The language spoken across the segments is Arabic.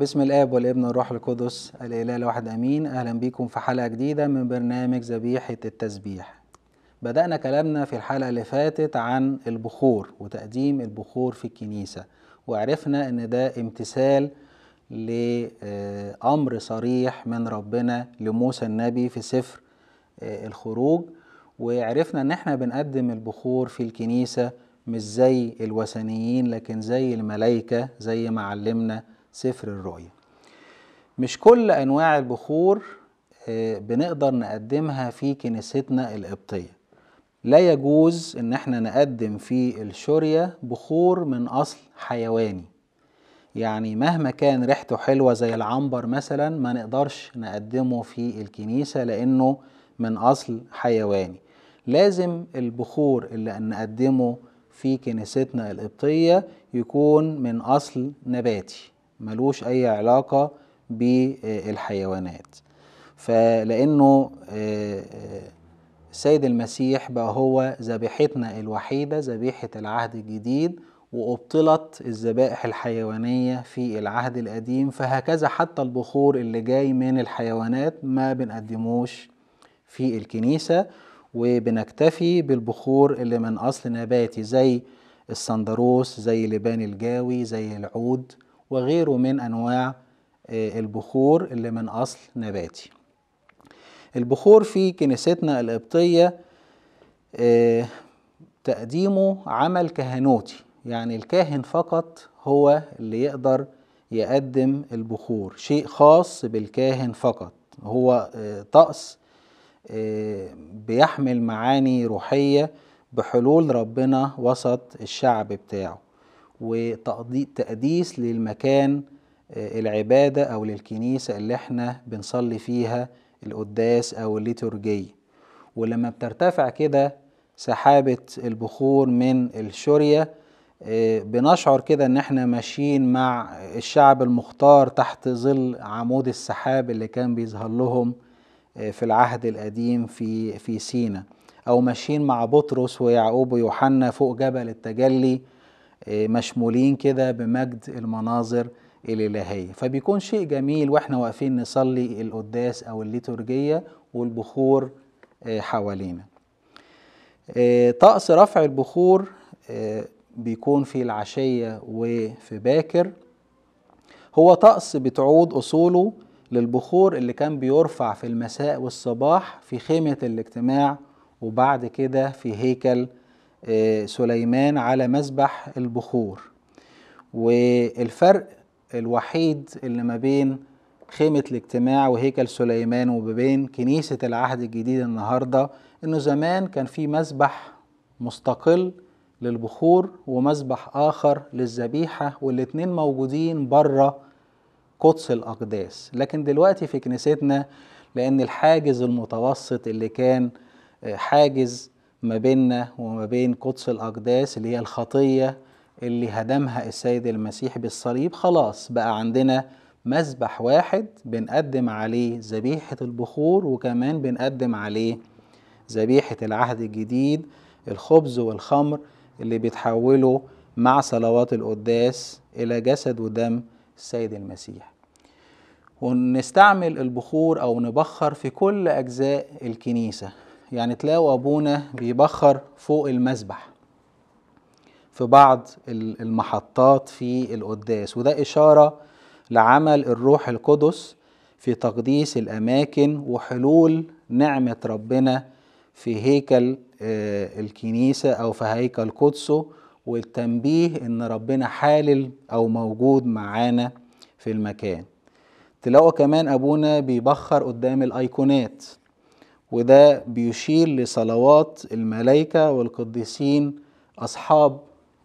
بسم الاب والابن والروح القدس الاله الواحد امين اهلا بيكم في حلقه جديده من برنامج ذبيحه التسبيح بدانا كلامنا في الحلقه اللي فاتت عن البخور وتقديم البخور في الكنيسه وعرفنا ان ده امتثال لامر صريح من ربنا لموسى النبي في سفر آه، الخروج وعرفنا ان احنا بنقدم البخور في الكنيسه مش زي الوثنيين لكن زي الملائكه زي ما علمنا سفر الرؤية مش كل أنواع البخور آه، بنقدر نقدمها في كنيستنا القبطية لا يجوز ان احنا نقدم في الشورية بخور من اصل حيواني يعني مهما كان ريحته حلوة زي العنبر مثلا ما نقدرش نقدمه في الكنيسة لأنه من أصل حيواني لازم البخور اللي نقدمه في كنيستنا القبطية يكون من أصل نباتي ملوش أي علاقة بالحيوانات فلأنه السيد آه، آه، المسيح بقى هو ذبيحتنا الوحيدة ذبيحة العهد الجديد وأبطلت الذبائح الحيوانية في العهد القديم فهكذا حتى البخور اللي جاي من الحيوانات ما بنقدموش في الكنيسة وبنكتفي بالبخور اللي من أصل نباتي زي الصندروس زي لبان الجاوي زي العود وغيره من أنواع آه، البخور اللي من أصل نباتي البخور في كنيستنا القبطية آه، تقديمه عمل كهنوتي يعني الكاهن فقط هو اللي يقدر يقدم البخور شيء خاص بالكاهن فقط هو آه، طقس بيحمل معاني روحية بحلول ربنا وسط الشعب بتاعه وتقديس للمكان آه، العبادة أو للكنيسة اللي احنا بنصلي فيها القداس أو الليتورجي ولما بترتفع كده سحابة البخور من الشورية آه، بنشعر كده ان احنا ماشيين مع الشعب المختار تحت ظل عمود السحاب اللي كان بيظهر لهم آه، في العهد القديم في في سينا او ماشيين مع بطرس ويعقوب ويوحنا فوق جبل التجلي مشمولين كده بمجد المناظر الإلهية فبيكون شيء جميل وإحنا واقفين نصلي القداس أو الليتورجية والبخور آه، حوالينا آه، طقس رفع البخور آه، بيكون في العشية وفي باكر هو طقس بتعود أصوله للبخور اللي كان بيرفع في المساء والصباح في خيمة الاجتماع وبعد كده في هيكل آه، سليمان على مذبح البخور والفرق الوحيد اللي ما بين خيمة الاجتماع وهيكل سليمان وما بين كنيسة العهد الجديد النهاردة إنه زمان كان في مسبح مستقل للبخور ومسبح آخر للذبيحة والاتنين موجودين بره قدس الأقداس لكن دلوقتي في كنيستنا لأن الحاجز المتوسط اللي كان آه، حاجز ما بيننا وما بين قدس الأقداس اللي هي الخطية اللي هدمها السيد المسيح بالصليب خلاص بقى عندنا مذبح واحد بنقدم عليه ذبيحة البخور وكمان بنقدم عليه ذبيحة العهد الجديد الخبز والخمر اللي بيتحولوا مع صلوات القداس إلى جسد ودم السيد المسيح ونستعمل البخور أو نبخر في كل أجزاء الكنيسة يعني تلاقوا ابونا بيبخر فوق المسبح في بعض المحطات في القداس وده اشاره لعمل الروح القدس في تقديس الاماكن وحلول نعمه ربنا في هيكل آه، الكنيسه او في هيكل قدسه والتنبيه ان ربنا حالل او موجود معانا في المكان تلاقوا كمان ابونا بيبخر قدام الايقونات وده بيشير لصلوات الملائكة والقديسين أصحاب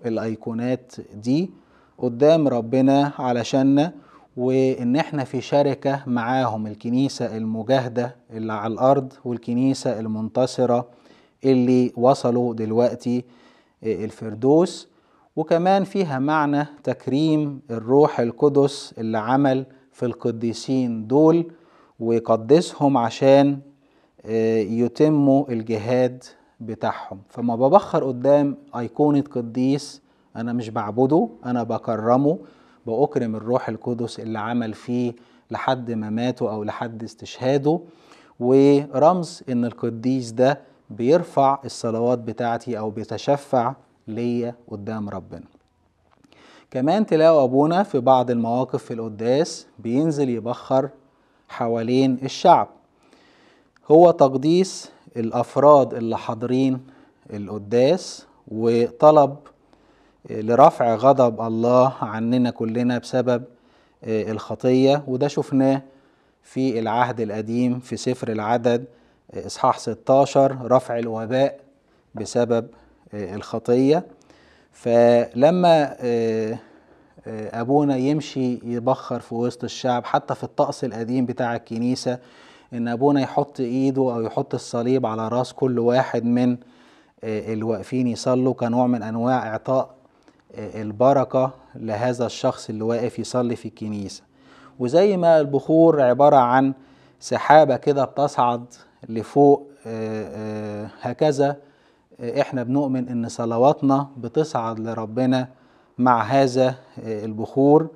الأيقونات دي قدام ربنا علشاننا وإن إحنا في شركة معاهم الكنيسة المجاهدة اللي على الأرض والكنيسة المنتصرة اللي وصلوا دلوقتي آه، الفردوس وكمان فيها معنى تكريم الروح القدس اللي عمل في القديسين دول ويقدسهم عشان آه، يتموا الجهاد بتاعهم فما ببخر قدام أيقونة قديس أنا مش بعبده أنا بكرمه بأكرم الروح القدس اللي عمل فيه لحد ما ماته أو لحد استشهاده ورمز إن القديس ده بيرفع الصلوات بتاعتي أو بيتشفع ليا قدام ربنا كمان تلاقوا أبونا في بعض المواقف في القداس بينزل يبخر حوالين الشعب هو تقديس الافراد اللي حاضرين القداس وطلب لرفع غضب الله عننا كلنا بسبب آه، الخطيه وده شفناه في العهد القديم في سفر العدد آه، اصحاح 16 رفع الوباء بسبب آه، الخطيه فلما ابونا يمشي يبخر في وسط الشعب حتى في الطقس القديم بتاع الكنيسه ان ابونا يحط ايده او يحط الصليب على راس كل واحد من آه، الواقفين يصلوا كنوع من انواع اعطاء آه، البركه لهذا الشخص اللي واقف يصلي في الكنيسه وزي ما البخور عباره عن سحابه كده بتصعد لفوق آه، هكذا احنا بنؤمن ان صلواتنا بتصعد لربنا مع هذا البخور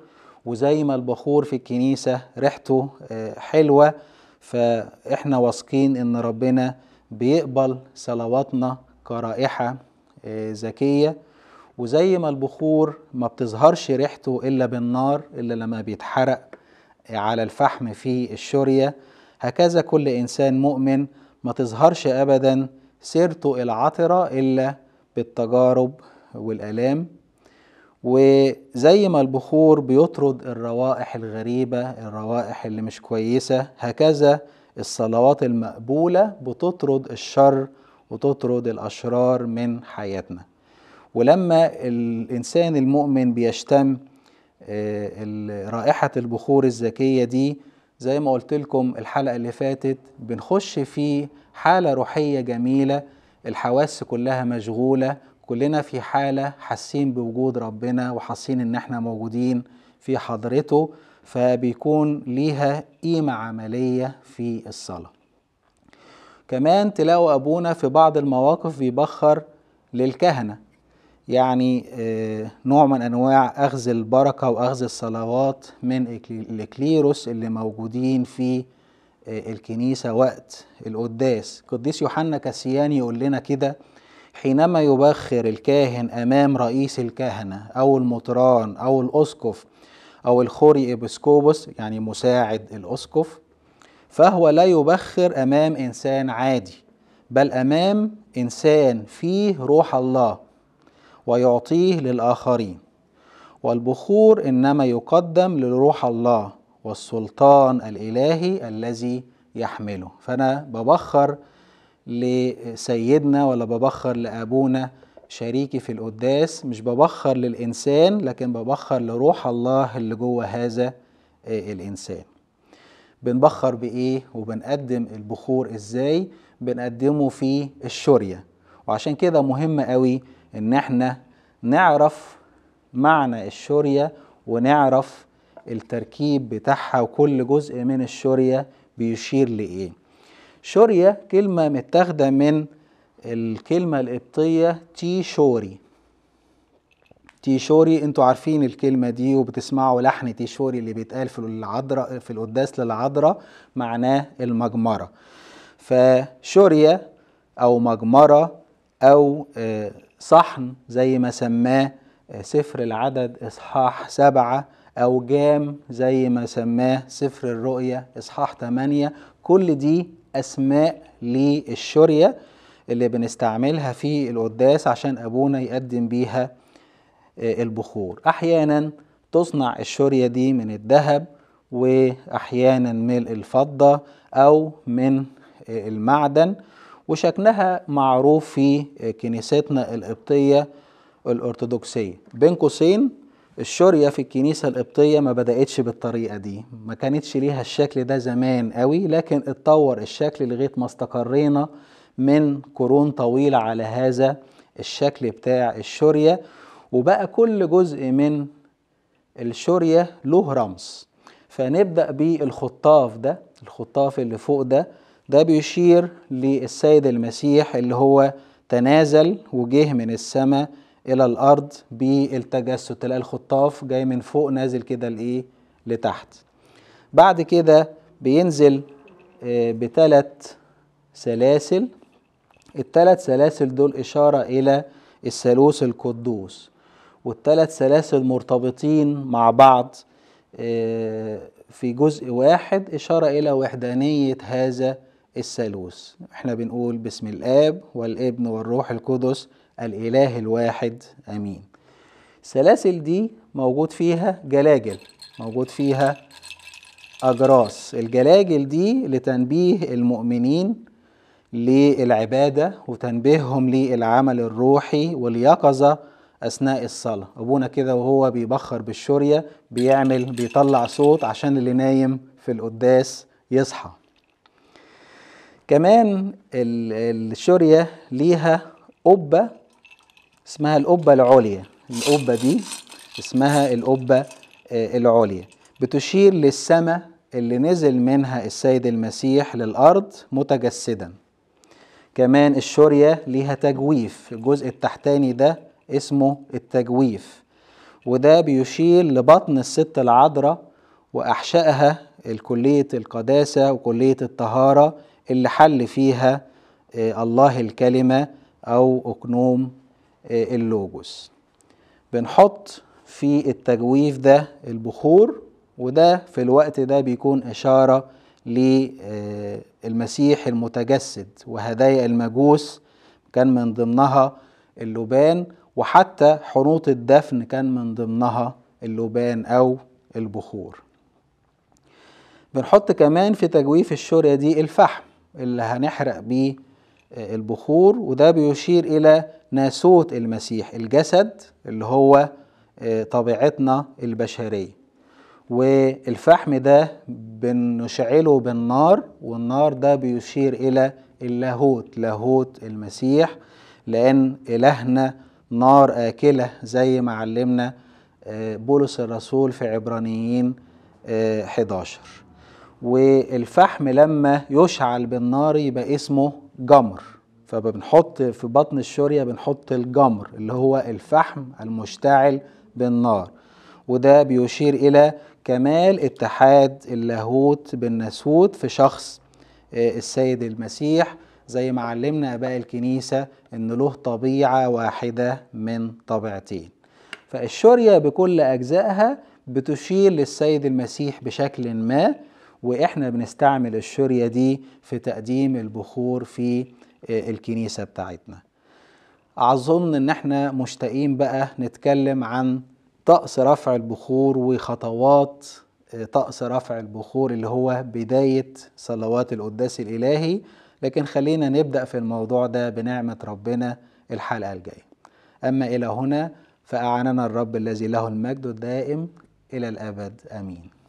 وزي ما البخور في الكنيسه ريحته حلوه فاحنا واثقين ان ربنا بيقبل صلواتنا كرائحه زكيه آه، وزي ما البخور ما بتظهرش ريحته الا بالنار الا لما بيتحرق على الفحم في الشوريه هكذا كل انسان مؤمن ما تظهرش ابدا سيرته العطره الا بالتجارب والالام وزي ما البخور بيطرد الروائح الغريبة الروائح اللي مش كويسة هكذا الصلوات المقبولة بتطرد الشر وتطرد الأشرار من حياتنا ولما الإنسان المؤمن بيشتم آه، رائحة البخور الزكية دي زي ما قلت لكم الحلقة اللي فاتت بنخش في حالة روحية جميلة الحواس كلها مشغولة كلنا في حالة حاسين بوجود ربنا وحاسين إن إحنا موجودين في حضرته فبيكون ليها قيمة عملية في الصلاة كمان تلاقوا أبونا في بعض المواقف بيبخر للكهنة يعني آه، نوع من أنواع أخذ البركة وأخذ الصلوات من الإكليروس اللي موجودين في آه، الكنيسة وقت القداس قديس يوحنا كاسيان يقول لنا كده حينما يبخر الكاهن امام رئيس الكهنه او المطران او الاسقف او الخوري ابسكوبوس يعني مساعد الاسقف فهو لا يبخر امام انسان عادي بل امام انسان فيه روح الله ويعطيه للاخرين والبخور انما يقدم لروح الله والسلطان الالهي الذي يحمله فانا ببخر لسيدنا ولا ببخر لأبونا شريكي في القداس مش ببخر للإنسان لكن ببخر لروح الله اللي جوه هذا آه، الإنسان بنبخر بإيه وبنقدم البخور إزاي بنقدمه في الشورية وعشان كده مهم قوي إن احنا نعرف معنى الشورية ونعرف التركيب بتاعها وكل جزء من الشورية بيشير لإيه شوريا كلمة متاخدة من الكلمة القبطية تي شوري تي شوري انتوا عارفين الكلمة دي وبتسمعوا لحن تي شوري اللي بيتقال في العذراء في القداس للعذراء معناه المجمرة فشوريا او مجمرة او آه، صحن زي ما سماه آه، سفر العدد اصحاح سبعة او جام زي ما سماه سفر الرؤيا اصحاح ثمانية كل دي أسماء للشرية اللي بنستعملها في القداس عشان أبونا يقدم بيها آه، البخور أحيانا تصنع الشرية دي من الذهب وأحيانا من الفضة أو من آه، المعدن وشكلها معروف في آه، كنيستنا القبطية الأرثوذكسية بين قوسين الشورية في الكنيسة القبطية ما بدأتش بالطريقة دي ما كانتش ليها الشكل ده زمان قوي لكن اتطور الشكل لغاية ما استقرينا من قرون طويلة على هذا الشكل بتاع الشورية وبقى كل جزء من الشورية له رمز فنبدأ بالخطاف ده الخطاف اللي فوق ده ده بيشير للسيد المسيح اللي هو تنازل وجه من السماء الى الارض بالتجسد تلاقي الخطاف جاي من فوق نازل كده لايه لتحت بعد كده بينزل آه، بثلاث سلاسل الثلاث سلاسل دول اشاره الى الثالوث القدوس والثلاث سلاسل مرتبطين مع بعض آه، في جزء واحد إشارة إلى وحدانية هذا الثالوث احنا بنقول باسم الآب والابن والروح القدس الإله الواحد أمين السلاسل دي موجود فيها جلاجل موجود فيها أجراس الجلاجل دي لتنبيه المؤمنين للعبادة وتنبيههم للعمل الروحي واليقظة أثناء الصلاة أبونا كده وهو بيبخر بالشورية بيعمل بيطلع صوت عشان اللي نايم في القداس يصحى كمان الشورية ليها قبة اسمها القبة العليا القبة دي اسمها القبة آه، العليا بتشير للسماء اللي نزل منها السيد المسيح للأرض متجسدا كمان الشورية ليها تجويف الجزء التحتاني ده اسمه التجويف وده بيشير لبطن الست العذراء وأحشائها الكلية القداسة وكلية الطهارة اللي حل فيها آه، الله الكلمة أو أكنوم آه، اللوجوس بنحط في التجويف ده البخور وده في الوقت ده بيكون إشارة للمسيح آه، المتجسد وهدايا المجوس كان من ضمنها اللبان وحتى حنوط الدفن كان من ضمنها اللبان أو البخور بنحط كمان في تجويف الشورية دي الفحم اللي هنحرق بيه البخور وده بيشير إلى ناسوت المسيح الجسد اللي هو آه، طبيعتنا البشرية والفحم ده بنشعله بالنار والنار ده بيشير إلى اللاهوت لاهوت المسيح لأن إلهنا نار آكلة زي ما علمنا آه، بولس الرسول في عبرانيين 11 آه، والفحم لما يشعل بالنار يبقى اسمه جمر فبنحط في بطن الشورية بنحط الجمر اللي هو الفحم المشتعل بالنار وده بيشير إلى كمال اتحاد اللاهوت بالناسوت في شخص آه، السيد المسيح زي ما علمنا اباء الكنيسه ان له طبيعه واحده من طبيعتين فالشوريه بكل اجزائها بتشير للسيد المسيح بشكل ما واحنا بنستعمل الشرية دي في تقديم البخور في آه، الكنيسه بتاعتنا اظن ان احنا مشتاقين بقى نتكلم عن طقس رفع البخور وخطوات آه، طقس رفع البخور اللي هو بدايه صلوات القداس الالهي لكن خلينا نبدا في الموضوع ده بنعمه ربنا الحلقه الجايه اما الى هنا فاعاننا الرب الذي له المجد الدائم الى الابد امين